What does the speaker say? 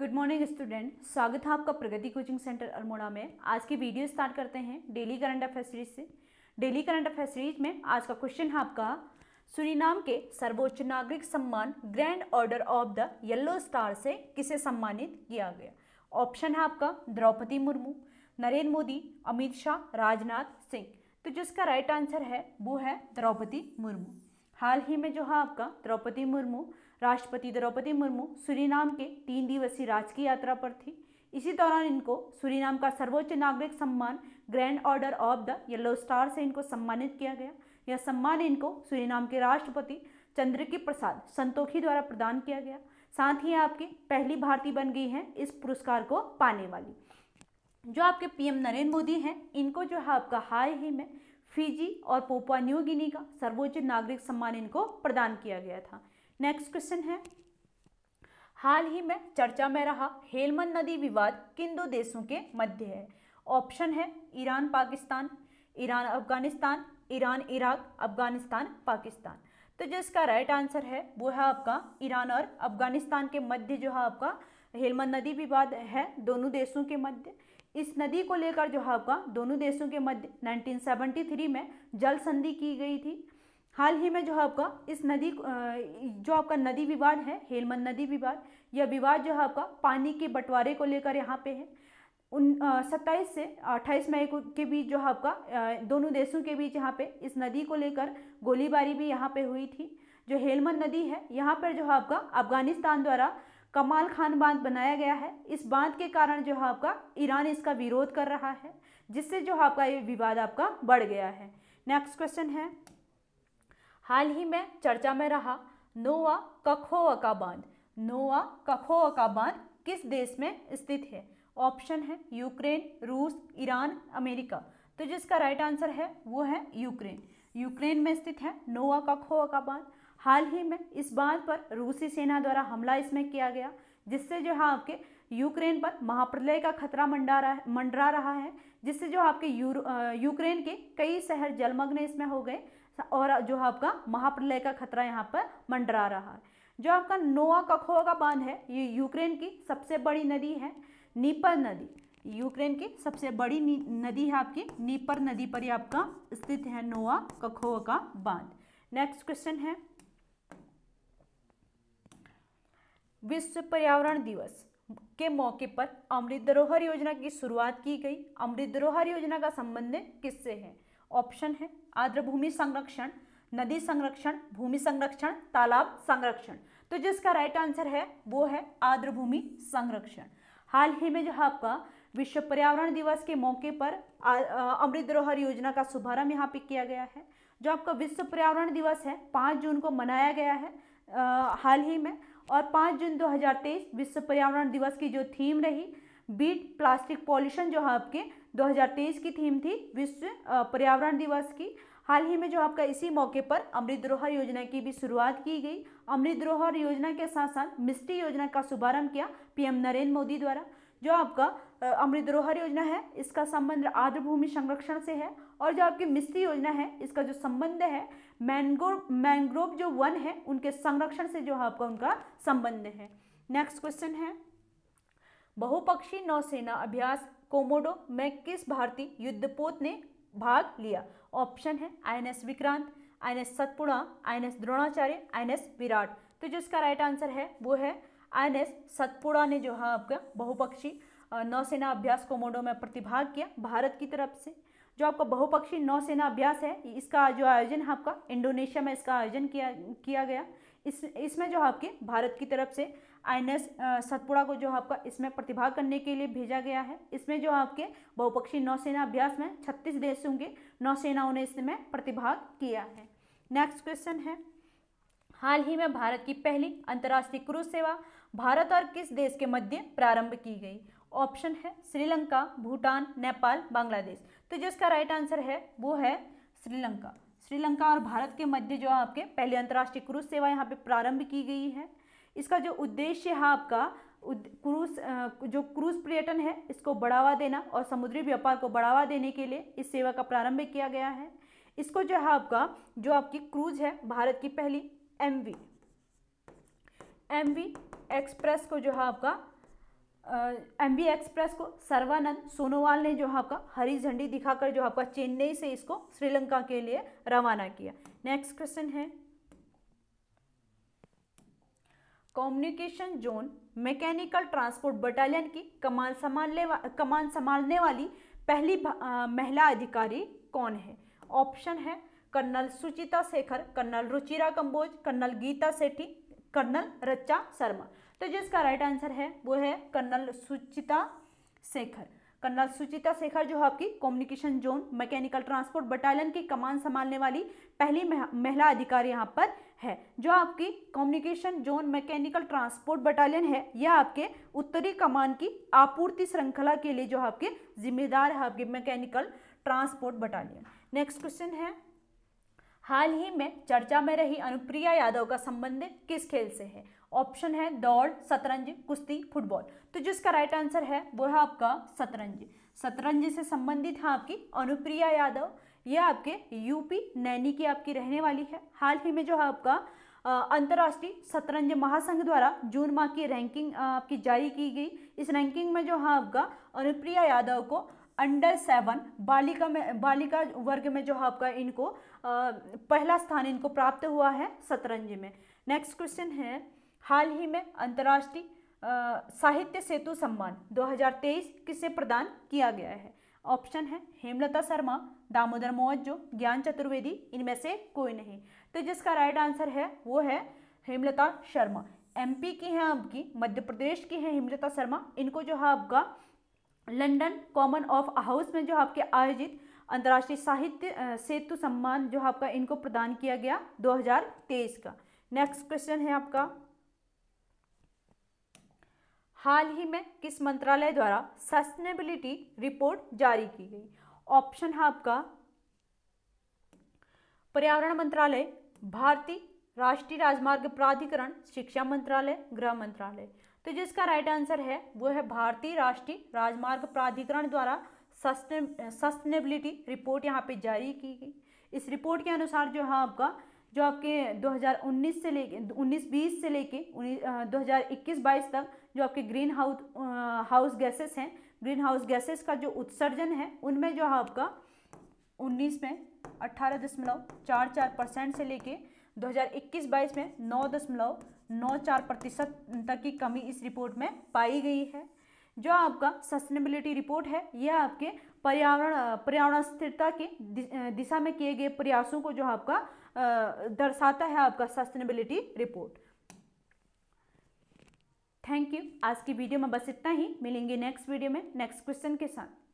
good morning student स्वागत है आपका प्रगति कोचिंग सेंटर अल्मोड़ा में आज की वीडियो स्टार्ट करते हैं डेली करंट अफेयर सीरीज से डेली करंट अफेयर सीरीज में आज का क्वेश्चन है आपका सुरीनाम के सर्वोच्च नागरिक सम्मान grand order of the yellow star से किसे सम्मानित किया गया ऑप्शन है आपका द्रौपदी मुर्मू नरेंद्र मोदी अमित शाह राजनाथ सिंह तो जिसका राइट आंसर है वो है द्रौपदी मुर्मू हाल ही में जो है आपका द्रौपदी मुर्मू राष्ट्रपति द्रौपदी मुर्मू सूरीनाम के तीन दिवसीय राजकीय यात्रा पर थी इसी दौरान इनको सूरीनाम का सर्वोच्च नागरिक सम्मान grand order of the yellow star से इनको सम्मानित किया गया यह सम्मान इनको सूरीनाम के राष्ट्रपति चंद्रकी प्रसाद संतोखी द्वारा प्रदान किया गया साथ ही आपकी पहली भारतीय बन गई हैं इस पुरस्कार को पाने वाली जो आपके पीएम नरेंद्र मोदी हैं इनको जो है आपका हाल ही में फिजी और पोपा न्यू गिनी का सर्वोच्च नागरिक सम्मान इनको प्रदान किया गया था नेक्स्ट क्वेश्चन है हाल ही में चर्चा में रहा हेलमन नदी विवाद किन दो देशों के मध्य है ऑप्शन है Iran Pakistan Iran Afghanistan Iran Iraq Afghanistan Pakistan तो जो इसका राइट आंसर है वो है आपका ईरान और अफगानिस्तान के मध्य जो है आपका हेलमन नदी विवाद है दोनों देशों के मध्य इस नदी को लेकर जो है आपका दोनों देशों के मध्य 1973 में जल संधि की गई थी हाल ही में जो है आपका इस नदी जो आपका नदी विवाद है हेलमंद नदी विवाद यह विवाद जो है आपका पानी के बंटवारे को लेकर यहाँ पे है उन सत्ताईस से अट्ठाईस मई के बीच जो है आपका दोनों देशों के बीच यहाँ पे इस नदी को लेकर गोलीबारी भी यहाँ पे हुई थी जो हेलमंद नदी है यहाँ पर जो है आपका अफगानिस्तान द्वारा कमाल खान बांध बनाया गया है इस बांध के कारण जो है आपका ईरान इसका विरोध कर रहा है जिससे जो आपका ये विवाद आपका बढ़ गया है नेक्स्ट क्वेश्चन है हाल ही में चर्चा में रहा नोवा कखोवा का बांध नोवा कखोवा का बांध किस देश में स्थित है ऑप्शन है यूक्रेन रूस ईरान अमेरिका तो जिसका राइट आंसर है वो है यूक्रेन यूक्रेन में स्थित है नोवा कखोवा का बांध हाल ही में इस बांध पर रूसी सेना द्वारा हमला इसमें किया गया जिससे जो है आपके यूक्रेन पर महाप्रलय का खतरा मंडा रहा मंडरा रहा है जिससे जो आपके यूक्रेन के कई शहर जलमग्न इसमें हो गए और जो आपका महाप्रलय का खतरा यहाँ पर मंडरा रहा है जो आपका नोआ कखोआ का बांध है ये यूक्रेन की सबसे बड़ी नदी है नीपर नदी यूक्रेन की सबसे बड़ी नदी है आपकी नीपर नदी पर ही आपका स्थित है नोआ कखोआ का बांध नेक्स्ट क्वेश्चन है विश्व पर्यावरण दिवस के मौके पर अमृत धरोहर योजना की शुरुआत की गई अमृत धरोहर योजना का संबंध किससे है ऑप्शन है आर्द्र भूमि संरक्षण नदी संरक्षण भूमि संरक्षण तालाब संरक्षण तो जिसका राइट आंसर है वो है आर्द्र भूमि संरक्षण हाल ही में जो है आपका विश्व पर्यावरण दिवस के मौके पर अमृत धरोहर योजना का शुभारंभ यहाँ पे किया गया है जो आपका विश्व पर्यावरण दिवस है पाँच जून को मनाया गया है आ, हाल ही में और 5 जून 2023 विश्व पर्यावरण दिवस की जो थीम रही बीट प्लास्टिक पॉल्यूशन जो है आपके 2023 की थीम थी विश्व पर्यावरण दिवस की हाल ही में जो आपका इसी मौके पर अमृत द्रोहर योजना की भी शुरुआत की गई अमृत द्रोहर योजना के साथ साथ मिस्टी योजना का शुभारंभ किया पीएम नरेंद्र मोदी द्वारा जो आपका अमृत धरोहर योजना है इसका संबंध आर्द्र भूमि संरक्षण से है और जो आपकी मिस्त्री योजना है इसका जो संबंध है मैंग्रोव मैंग्रोव जो वन है उनके संरक्षण से जो आपका उनका संबंध है नेक्स्ट क्वेश्चन है बहुपक्षी नौसेना अभ्यास कोमोडो में किस भारतीय युद्धपोत ने भाग लिया ऑप्शन है I Vikrant S Satpura I Dronacharya I Virat तो जो इसका राइट आंसर है वो है आईएनएस सतपुड़ा ने जो है आपका बहुपक्षी नौसेना अभ्यास कोमोडो में प्रतिभाग किया भारत की तरफ से जो आपका बहुपक्षी नौसेना अभ्यास है इसका जो आयोजन है आपका इंडोनेशिया में इसका आयोजन किया किया गया इस इसमें जो आपके भारत की तरफ से आई एन एस सतपुड़ा को जो आपका इसमें प्रतिभाग करने के लिए भेजा गया है इसमें जो आपके बहुपक्षी नौसेना अभ्यास में छत्तीस देशों के नौसेनाओं ने इसमें प्रतिभाग किया है नेक्स्ट क्वेश्चन है हाल ही में भारत की पहली अंतर्राष्ट्रीय क्रूज सेवा भारत और किस देश के मध्य प्रारंभ की गई ऑप्शन है श्रीलंका भूटान नेपाल बांग्लादेश तो जो इसका राइट आंसर है वो है श्रीलंका श्रीलंका और भारत के मध्य जो आपके पहले अंतर्राष्ट्रीय क्रूज सेवा यहाँ पे प्रारंभ की गई है इसका जो उद्देश्य है आपका क्रूज जो क्रूज पर्यटन है इसको बढ़ावा देना और समुद्री व्यापार को बढ़ावा देने के लिए इस सेवा का प्रारंभ किया गया है इसको जो है आपका जो आपकी क्रूज है भारत की पहली एम वी एक्सप्रेस को जो है आपका एम बी एक्सप्रेस को सर्वानंद सोनोवाल ने जो आपका हरी झंडी दिखाकर जो आपका चेन्नई से इसको श्रीलंका के लिए रवाना किया नेक्स्ट क्वेश्चन है communication zone mechanical transport battalion की कमान संभालने कमान संभालने वाली पहली आ, महिला अधिकारी कौन है ऑप्शन है colonel Suchita Shekhar colonel Ruchira Kamboj colonel Geeta Sethi colonel Raccha Sharma तो जिसका राइट आंसर है वो है कर्नल सुचिता शेखर कर्नल सुचिता शेखर जो है आपकी communication zone mechanical transport battalion की कमान संभालने वाली पहली महिला अधिकारी यहाँ पर है जो आपकी communication zone mechanical transport battalion है यह आपके उत्तरी कमान की आपूर्ति श्रृंखला के लिए जो आपके जिम्मेदार है आपके mechanical transport battalion next question है हाल ही में चर्चा में रही अनुप्रिया यादव का संबंध किस खेल से है ऑप्शन है दौड़ शतरंज कुश्ती फुटबॉल तो जिसका राइट आंसर है वो है आपका शतरंज शतरंज से संबंधित है आपकी अनुप्रिया यादव यह आपके यूपी नैनी की आपकी रहने वाली है हाल ही में जो है आपका अंतर्राष्ट्रीय शतरंज महासंघ द्वारा जून माह की रैंकिंग आपकी जारी की गई इस रैंकिंग में जो है आपका अनुप्रिया यादव को अंडर सेवन बालिका में बालिका वर्ग में जो है आपका इनको आ, पहला स्थान इनको प्राप्त हुआ है शतरंज में नेक्स्ट क्वेश्चन है हाल ही में अंतर्राष्ट्रीय साहित्य सेतु सम्मान 2023 किसे प्रदान किया गया है ऑप्शन है हेमलता शर्मा दामोदर मोहज्जो ज्ञान चतुर्वेदी इनमें से कोई नहीं तो जिसका राइट आंसर है वो है हेमलता शर्मा एमपी की हैं आपकी मध्य प्रदेश की हैं हेमलता शर्मा इनको जो है आपका लंदन कॉमन ऑफ हाउस में जो आपके आयोजित अंतर्राष्ट्रीय साहित्य सेतु सम्मान जो आपका इनको प्रदान किया गया 2023 का नेक्स्ट क्वेश्चन है आपका हाल ही में किस मंत्रालय द्वारा सस्टेनेबिलिटी रिपोर्ट जारी की गई ऑप्शन है आपका पर्यावरण मंत्रालय भारतीय राष्ट्रीय राजमार्ग प्राधिकरण शिक्षा मंत्रालय गृह मंत्रालय तो जिसका राइट आंसर है वो है भारतीय राष्ट्रीय राजमार्ग प्राधिकरण द्वारा सस्टेनेबिलिटी रिपोर्ट यहाँ पे जारी की गई इस रिपोर्ट के अनुसार जो है आपका जो आपके 2019 से ले उन्नीस बीस से लेके दो हज़ार इक्कीस बाईस तक जो आपके ग्रीन हाउस हाउस गैसेस हैं ग्रीन हाउस गैसेस का जो उत्सर्जन है उनमें जो है आपका उन्नीस में अट्ठारह दशमलव चार चार परसेंट से लेके 2021-22 में नौ दशमलव नौ चार प्रतिशत तक की कमी इस रिपोर्ट में पाई गई है जो आपका सस्टेनेबिलिटी रिपोर्ट है यह आपके पर्यावरण पर्यावरण स्थिरता के दिशा में किए गए प्रयासों को जो आपका दर्शाता है आपका सस्टेनेबिलिटी रिपोर्ट थैंक यू आज की वीडियो में बस इतना ही मिलेंगे नेक्स्ट वीडियो में नेक्स्ट क्वेश्चन के साथ